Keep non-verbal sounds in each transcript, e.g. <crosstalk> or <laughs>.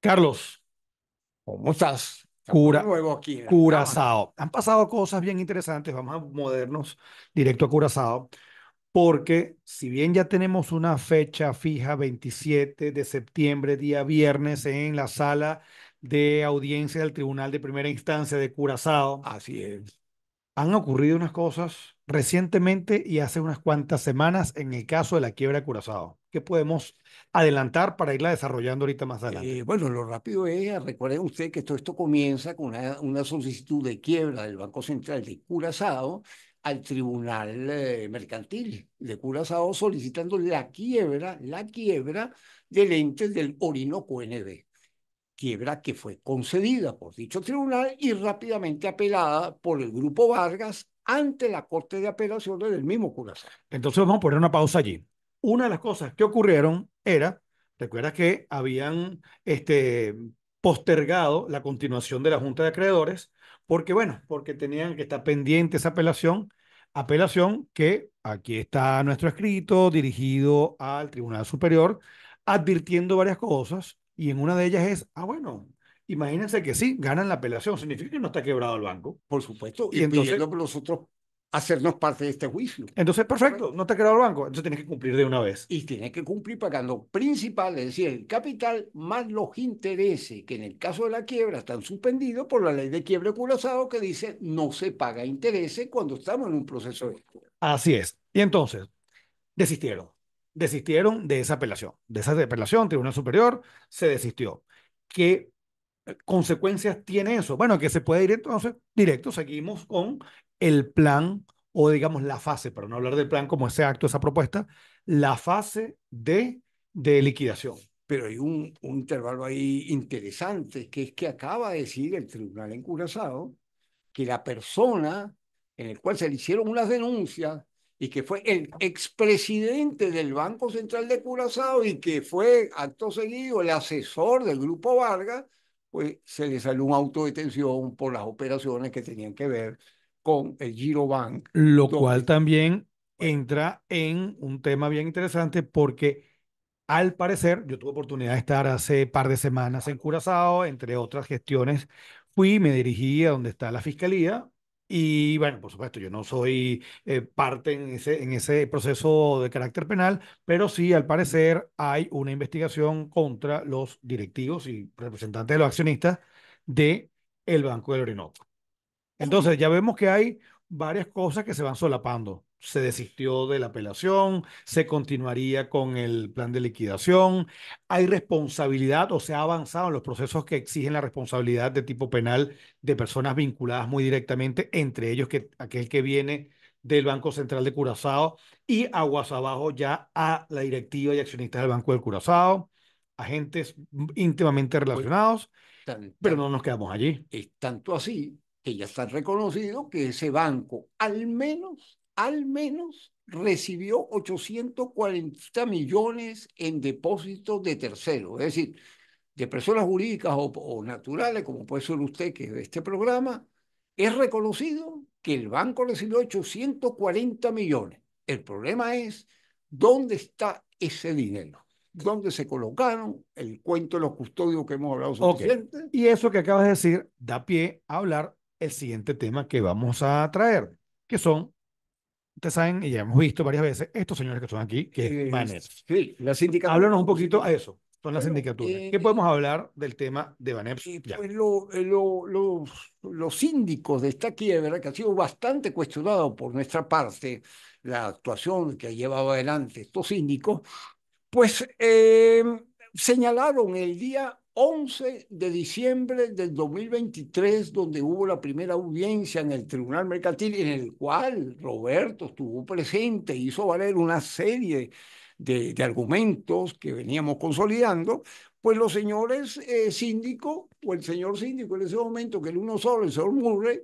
Carlos, ¿cómo estás? Cura, Curazao. Han pasado cosas bien interesantes. Vamos a movernos directo a Curazao, porque si bien ya tenemos una fecha fija, 27 de septiembre, día viernes, en la sala de audiencia del Tribunal de Primera Instancia de Curazao. Así es han ocurrido unas cosas recientemente y hace unas cuantas semanas en el caso de la quiebra de Curazao. ¿Qué podemos adelantar para irla desarrollando ahorita más adelante? Eh, bueno, lo rápido es, recuerden ustedes que todo esto comienza con una, solicitud de quiebra del Banco Central de Curazao al Tribunal eh, Mercantil de Curazao solicitando la quiebra, la quiebra del ente del Orinoco NB quiebra que fue concedida por dicho tribunal y rápidamente apelada por el Grupo Vargas ante la Corte de apelación del mismo Curazao. Entonces vamos a poner una pausa allí. Una de las cosas que ocurrieron era, recuerda que habían este, postergado la continuación de la Junta de Acreedores, porque bueno, porque tenían que estar pendiente esa apelación, apelación que aquí está nuestro escrito dirigido al Tribunal Superior, advirtiendo varias cosas, y en una de ellas es, ah, bueno, imagínense que sí, ganan la apelación, significa que no está quebrado el banco. Por supuesto, y, entonces nosotros hacernos parte de este juicio. Entonces, perfecto, no está quebrado el banco, entonces tienes que cumplir de una vez. Y tienes que cumplir pagando principal, es decir, el capital más los intereses, que en el caso de la quiebra están suspendidos por la ley de quiebre culosado, que dice no se paga intereses cuando estamos en un proceso de Así es. Y entonces, desistieron desistieron de esa apelación. De esa apelación, Tribunal Superior se desistió. ¿Qué eh, consecuencias tiene eso? Bueno, que se puede ir entonces directo, seguimos con el plan o digamos la fase, para no hablar del plan como ese acto, esa propuesta, la fase de, de liquidación. Pero hay un, un intervalo ahí interesante, que es que acaba de decir el tribunal encurazado que la persona en el cual se le hicieron unas denuncias y que fue el expresidente del Banco Central de Curazao y que fue acto seguido el asesor del Grupo Vargas, pues se le salió un auto detención por las operaciones que tenían que ver con el Girobank. Lo cual también entra en un tema bien interesante porque al parecer, yo tuve oportunidad de estar hace par de semanas en Curazao, entre otras gestiones, fui, me dirigí a donde está la fiscalía, y bueno, por supuesto, yo no soy eh, parte en ese, en ese proceso de carácter penal, pero sí, al parecer, hay una investigación contra los directivos y representantes de los accionistas de el Banco del Orinoco. Entonces, ya vemos que hay varias cosas que se van solapando. Se desistió de la apelación, se continuaría con el plan de liquidación, hay responsabilidad o se ha avanzado en los procesos que exigen la responsabilidad de tipo penal de personas vinculadas muy directamente, entre ellos que, aquel que viene del Banco Central de Curazao y aguas abajo ya a la directiva y accionistas del Banco del Curazao, agentes íntimamente relacionados, pero no nos quedamos allí. Es tanto así que ya está reconocido que ese banco al menos, al menos recibió 840 millones en depósitos de terceros, es decir, de personas jurídicas o, naturales, como puede ser usted que es de este programa, es reconocido que el banco recibió 840 millones. El problema es dónde está ese dinero dónde se colocaron, el cuento de los custodios que hemos hablado suficiente. Y eso que acabas de decir da pie a hablar el siguiente tema que vamos a traer, que son, ustedes saben, y ya hemos visto varias veces, estos señores que son aquí, que es eh, Sí, la sindicatura. Háblanos un poquito a eso, son las sindicaturas. Eh, ¿Qué eh, podemos hablar del tema de BANEP? pues los, los síndicos de esta quiebra, que ha sido bastante cuestionado por nuestra parte, la actuación que ha llevado adelante estos síndicos, pues señalaron el día 11 de diciembre del 2023, donde hubo la primera audiencia en el Tribunal Mercantil, en el cual Roberto estuvo presente, hizo valer una serie de, de argumentos que veníamos consolidando, pues los señores síndicos, eh, síndico, o el señor síndico en ese momento, que el uno solo, el señor Murray,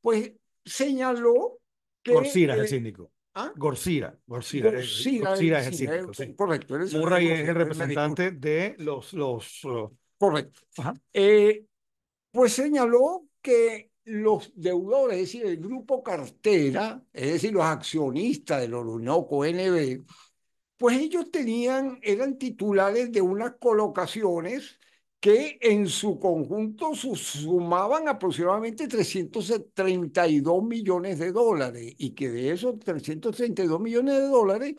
pues señaló que... Gorsira eh, ¿ah? es el síndico. ¿Ah? Gorsira. Gorsira, Gorsira, es, el síndico. Correcto. Murray es el representante de los, los Correcto. Eh, pues señaló que los deudores, es decir, el grupo cartera, es decir, los accionistas del Orinoco NB, pues ellos tenían, eran titulares de unas colocaciones que en su conjunto sumaban aproximadamente 332 millones de dólares y que de esos 332 millones de dólares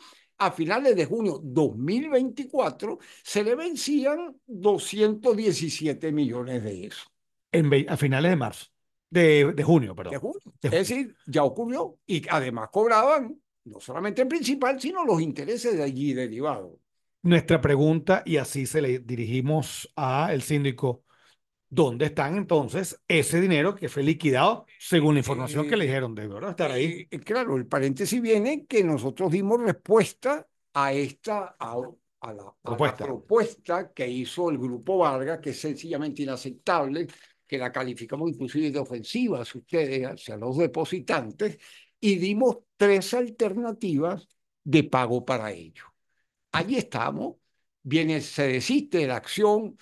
a finales de junio 2024 se le vencían 217 millones de eso. a finales de marzo. De, junio, perdón. De junio. Es decir, ya ocurrió. Y además cobraban no solamente en principal, sino los intereses de allí derivados. Nuestra pregunta, y así se le dirigimos a el síndico ¿Dónde están entonces ese dinero que fue liquidado según la información que le eh, dijeron? verdad estar ahí. Eh, eh, claro, el paréntesis viene que nosotros dimos respuesta a esta a, la, propuesta. que hizo el grupo Vargas, que es sencillamente inaceptable, que la calificamos inclusive de ofensiva hacia ustedes, hacia los depositantes, y dimos tres alternativas de pago para ello. Allí estamos, viene, se desiste de la acción,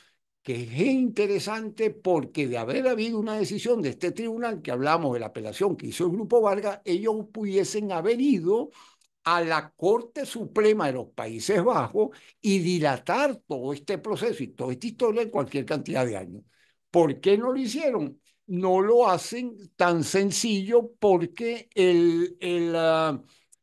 que es interesante porque de haber habido una decisión de este tribunal, que hablamos de la apelación que hizo el Grupo Vargas, ellos pudiesen haber ido a la Corte Suprema de los Países Bajos y dilatar todo este proceso y toda esta historia en cualquier cantidad de años. ¿Por qué no lo hicieron? No lo hacen tan sencillo porque el, el, ah,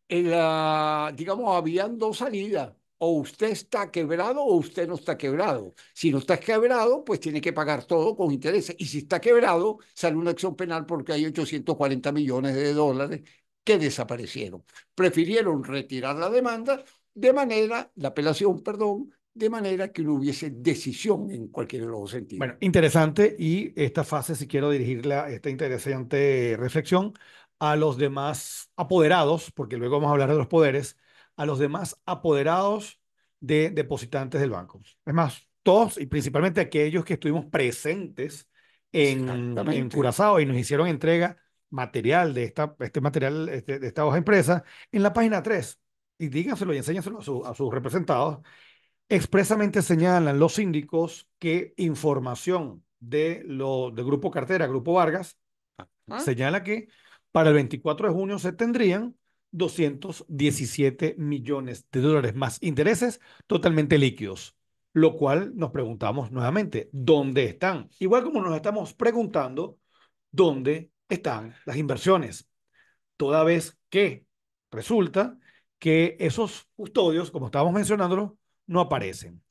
el, ah, digamos, habían dos salidas o usted está quebrado o usted no está quebrado. Si no está quebrado, pues tiene que pagar todo con intereses. Y si está quebrado, sale una acción penal porque hay 840 millones de dólares que desaparecieron. Prefirieron retirar la demanda de manera, la apelación, perdón, de manera que no hubiese decisión en cualquier de los sentidos. Bueno, interesante y esta fase, si quiero dirigirla, esta interesante reflexión a los demás apoderados, porque luego vamos a hablar de los poderes a los demás apoderados de depositantes del banco. Es más, todos y principalmente aquellos que estuvimos presentes en, en Curazao y nos hicieron entrega material de esta, este material, este, de esta hoja impresa, en la página 3, y díganselo y enséñanselo a, sus representados, expresamente señalan los síndicos que información de lo, del Grupo Cartera, Grupo Vargas, ah. señala que para el 24 de junio se tendrían 217 millones de dólares más intereses totalmente líquidos, lo cual nos preguntamos nuevamente, ¿dónde están? Igual como nos estamos preguntando, ¿dónde están las inversiones? Toda vez que resulta que esos custodios, como estábamos mencionándolo, no aparecen.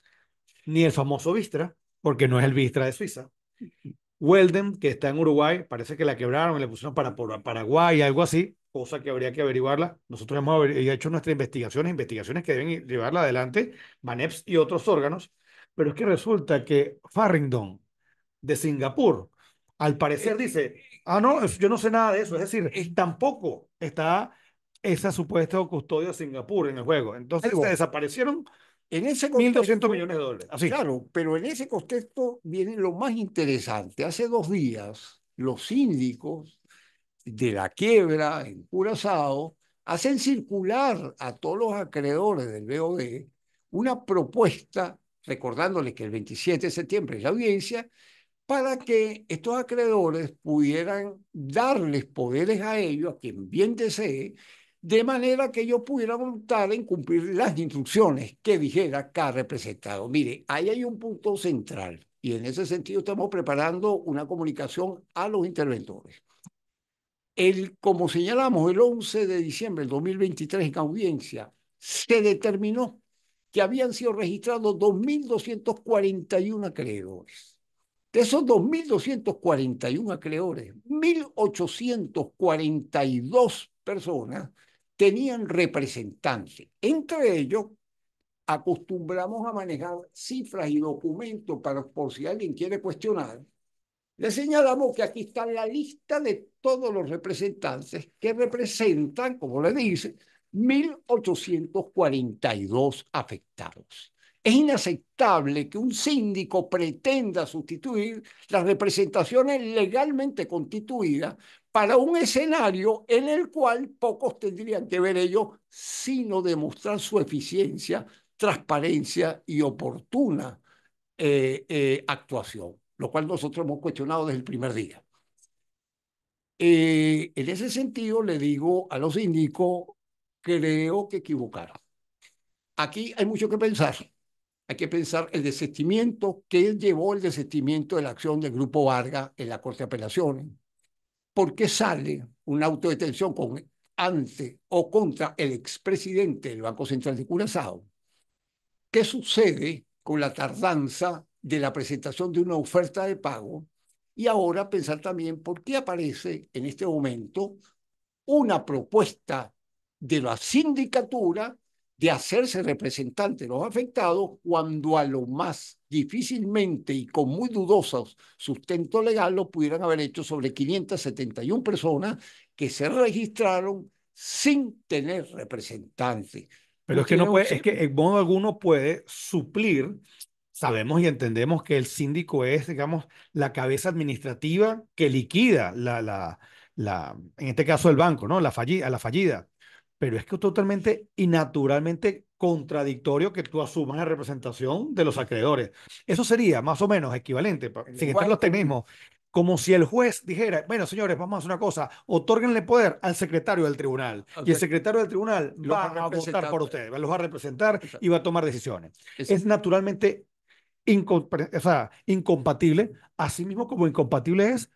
Ni el famoso Vistra, porque no es el Vistra de Suiza. <laughs> Welden, que está en Uruguay, parece que la quebraron y la pusieron para, para Paraguay, algo así cosa que habría que averiguarla. Nosotros hemos hecho nuestras investigaciones, investigaciones que deben llevarla adelante MANEPS y otros órganos, pero es que resulta que Farringdon de Singapur, al parecer eh, dice, eh, eh, ah, no, yo no sé nada de eso, es decir, tampoco está esa supuesta custodia de Singapur en el juego. Entonces se desaparecieron en ese 1.200 millones de dólares. Claro, pero en ese contexto viene lo más interesante. Hace dos días, los síndicos de la quiebra en Curazao, hacen circular a todos los acreedores del BOD una propuesta, recordándoles que el 27 de septiembre es la audiencia, para que estos acreedores pudieran darles poderes a ellos, a quien bien desee, de manera que ellos pudieran votar en cumplir las instrucciones que dijera cada representado. Mire, ahí hay un punto central y en ese sentido estamos preparando una comunicación a los interventores. El, como señalamos, el 11 de diciembre del 2023 en audiencia, se determinó que habían sido registrados 2.241 acreedores. De esos 2.241 acreedores, 1.842 personas tenían representantes. Entre ellos, acostumbramos a manejar cifras y documentos para por si alguien quiere cuestionar le señalamos que aquí está la lista de todos los representantes que representan, como le dice, 1.842 afectados. Es inaceptable que un síndico pretenda sustituir las representaciones legalmente constituidas para un escenario en el cual pocos tendrían que ver ellos sino demostrar su eficiencia, transparencia y oportuna eh, eh, actuación lo cual nosotros hemos cuestionado desde el primer día. Eh, en ese sentido, le digo a los síndicos, creo que equivocaron. Aquí hay mucho que pensar. Hay que pensar el desistimiento, qué llevó el desistimiento de la acción del Grupo Varga en la Corte de Apelaciones. ¿Por qué sale una autodetención con, ante o contra el expresidente del Banco Central de Curazao? ¿Qué sucede con la tardanza de la presentación de una oferta de pago y ahora pensar también por qué aparece en este momento una propuesta de la sindicatura de hacerse representante de los afectados cuando a lo más difícilmente y con muy dudosos sustento legal lo pudieran haber hecho sobre 571 personas que se registraron sin tener representante. Pero es que no puede, es que en modo alguno puede suplir sabemos y entendemos que el síndico es, digamos, la cabeza administrativa que liquida la, la, la en este caso el banco, ¿no? La fallida, la fallida. Pero es que es totalmente y naturalmente contradictorio que tú asumas la representación de los acreedores. Eso sería más o menos equivalente, sin estar los tecnismos, como si el juez dijera, bueno, señores, vamos a hacer una cosa, otórguenle poder al secretario del tribunal. Y el secretario del tribunal va a votar por ustedes, los va a representar y va a tomar decisiones. Es naturalmente sea, incompatible, así mismo como incompatible es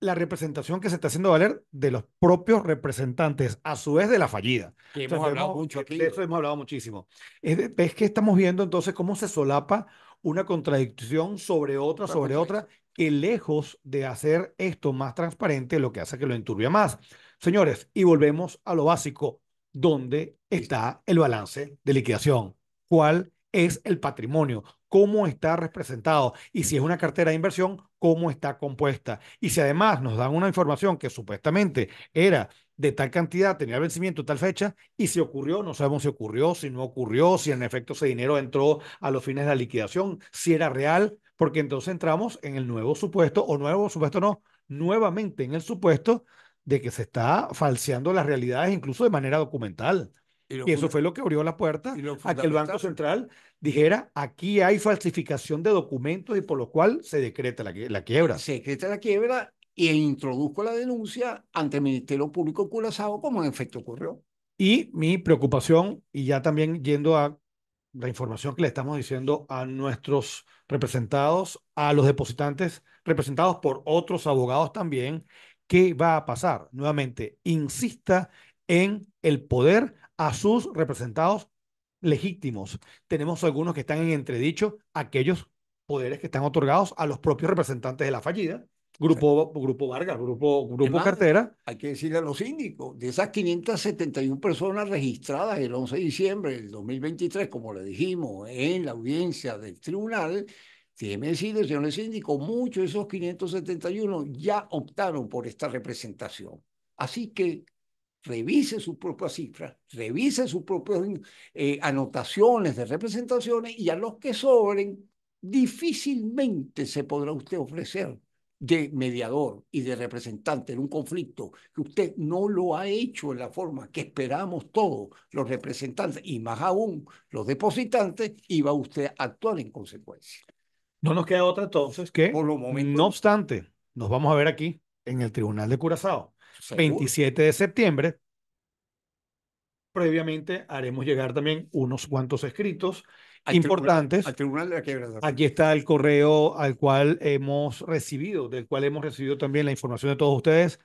la representación que se está haciendo valer de los propios representantes, a su vez de la fallida. hemos hablado eh, De eso hemos hablado muchísimo. Es, que estamos viendo entonces cómo se solapa una contradicción sobre otra, sobre otra, que lejos de hacer esto más transparente, lo que hace que lo enturbia más. Señores, y volvemos a lo básico, ¿dónde está el balance de liquidación? ¿Cuál es el patrimonio? cómo está representado y si es una cartera de inversión, cómo está compuesta. Y si además nos dan una información que supuestamente era de tal cantidad, tenía vencimiento tal fecha y si ocurrió, no sabemos si ocurrió, si no ocurrió, si en efecto ese dinero entró a los fines de la liquidación, si era real, porque entonces entramos en el nuevo supuesto o nuevo supuesto no, nuevamente en el supuesto de que se está falseando las realidades incluso de manera documental. Y, eso fue lo que abrió la puerta a que el Banco Central dijera, aquí hay falsificación de documentos y por lo cual se decreta la, la quiebra. Se decreta la quiebra e introduzco la denuncia ante el Ministerio Público Curazao como en efecto ocurrió. Y mi preocupación, y ya también yendo a la información que le estamos diciendo a nuestros representados, a los depositantes representados por otros abogados también, ¿qué va a pasar? Nuevamente, insista en el poder a sus representados legítimos. Tenemos algunos que están en entredicho, aquellos poderes que están otorgados a los propios representantes de la fallida, Grupo, grupo Vargas, Grupo, grupo Cartera. Hay que decirle a los síndicos, de esas 571 personas registradas el 11 de diciembre del 2023, como le dijimos en la audiencia del tribunal, que decirle, señores síndicos, muchos de esos 571 ya optaron por esta representación. Así que revise sus propias cifras, eh, revise sus propias anotaciones de representaciones y a los que sobren, difícilmente se podrá usted ofrecer de mediador y de representante en un conflicto que usted no lo ha hecho en la forma que esperamos todos los representantes y más aún los depositantes, va usted a actuar en consecuencia. No nos queda otra entonces que, Por lo momento, no obstante, nos vamos a ver aquí en el Tribunal de Curazao 27 de septiembre. Previamente haremos llegar también unos cuantos escritos importantes. al tribunal de la Aquí está el correo al cual hemos recibido, del cual hemos recibido también la información de todos ustedes.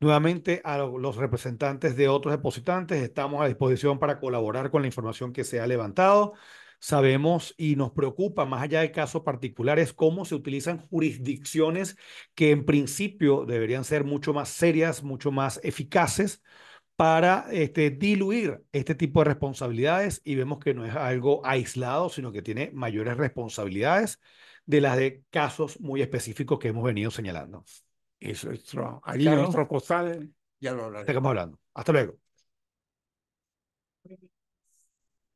Nuevamente a los representantes de otros depositantes, estamos a disposición para colaborar con la información que se ha levantado sabemos y nos preocupa, más allá de casos particulares, cómo se utilizan jurisdicciones que en principio deberían ser mucho más serias, mucho más eficaces para este, diluir este tipo de responsabilidades y vemos que no es algo aislado, sino que tiene mayores responsabilidades de las de casos muy específicos que hemos venido señalando. Eso es Ahí en nuestro costal ya lo hablaremos. Estamos hablando. Hasta luego.